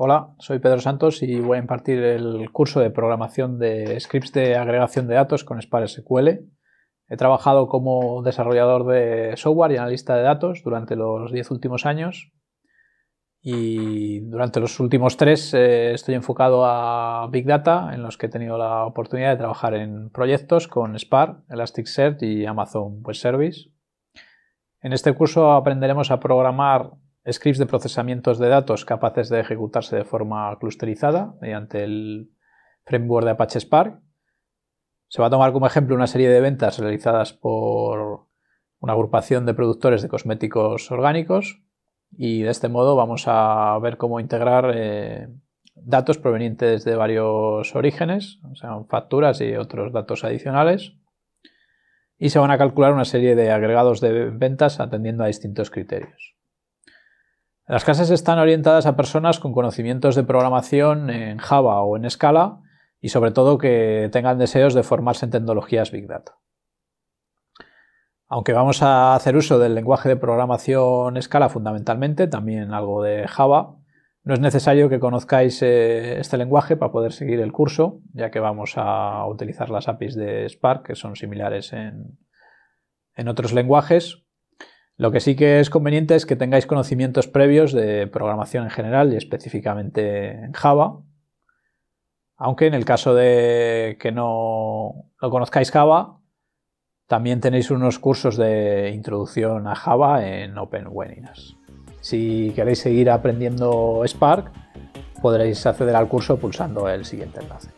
Hola, soy Pedro Santos y voy a impartir el curso de programación de scripts de agregación de datos con SQL. He trabajado como desarrollador de software y analista de datos durante los 10 últimos años y durante los últimos tres eh, estoy enfocado a Big Data en los que he tenido la oportunidad de trabajar en proyectos con Spark, Elasticsearch y Amazon Web Service. En este curso aprenderemos a programar scripts de procesamientos de datos capaces de ejecutarse de forma clusterizada mediante el framework de Apache Spark. Se va a tomar como ejemplo una serie de ventas realizadas por una agrupación de productores de cosméticos orgánicos y de este modo vamos a ver cómo integrar eh, datos provenientes de varios orígenes, o sea, facturas y otros datos adicionales. Y se van a calcular una serie de agregados de ventas atendiendo a distintos criterios. Las clases están orientadas a personas con conocimientos de programación en Java o en Scala y sobre todo que tengan deseos de formarse en tecnologías Big Data. Aunque vamos a hacer uso del lenguaje de programación Scala fundamentalmente, también algo de Java, no es necesario que conozcáis eh, este lenguaje para poder seguir el curso, ya que vamos a utilizar las APIs de Spark, que son similares en otros lenguajes, lo que sí que es conveniente es que tengáis conocimientos previos de programación en general y específicamente en Java. Aunque en el caso de que no, lo conozcáis Java, también tenéis unos cursos de introducción a Java en Open Webinars. Si queréis seguir aprendiendo Spark, podréis acceder al curso pulsando el siguiente enlace.